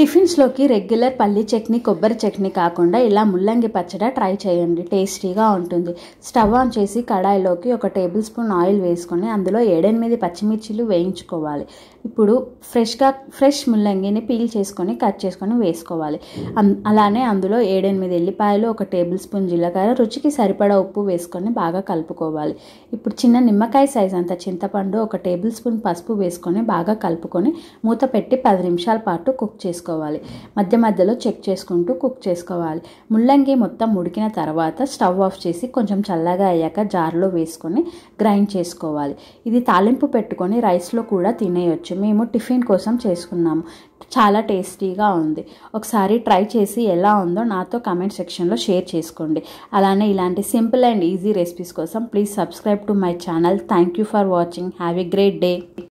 టిఫిన్స్లోకి regular పల్లి చట్నీ కొబ్బరి చట్నీ కాకుండా ఇలా ముల్లంగి పచ్చడి ట్రై చేయండి టేస్టీగా ఉంటుంది స్టవ్ ఆన్ చేసి కడాయిలోకి ఒక టేబుల్ స్పూన్ ఆయిల్ వేసుకొని అందులో ఏడెనిమిది పచ్చిమిర్చిలు వేయించుకోవాలి ఇప్పుడు ఫ్రెష్గా ఫ్రెష్ ముల్లంగిని పీల్ చేసుకొని కట్ చేసుకొని వేసుకోవాలి అలానే అందులో ఏడెనిమిది ఎల్లిపాయలు ఒక టేబుల్ స్పూన్ జీలకర్ర రుచికి సరిపడా ఉప్పు వేసుకొని బాగా కలుపుకోవాలి ఇప్పుడు చిన్న నిమ్మకాయ సైజ్ అంత చింతపండు ఒక టేబుల్ స్పూన్ పసుపు వేసుకొని బాగా కలుపుకొని మూత పెట్టి పది నిమిషాల పాటు కుక్ చేసుకోవాలి చేసుకోవాలి మధ్య మధ్యలో చెక్ చేసుకుంటూ కుక్ చేసుకోవాలి ముల్లంగి మొత్తం ఉడికిన తర్వాత స్టవ్ ఆఫ్ చేసి కొంచెం చల్లగా అయ్యాక జార్లో వేసుకొని గ్రైండ్ చేసుకోవాలి ఇది తాలింపు పెట్టుకొని రైస్లో కూడా తినేయొచ్చు మేము టిఫిన్ కోసం చేసుకున్నాము చాలా టేస్టీగా ఉంది ఒకసారి ట్రై చేసి ఎలా ఉందో నాతో కమెంట్ సెక్షన్లో షేర్ చేసుకోండి అలానే ఇలాంటి సింపుల్ అండ్ ఈజీ రెసిపీస్ కోసం please subscribe to my channel thank you for watching have a great day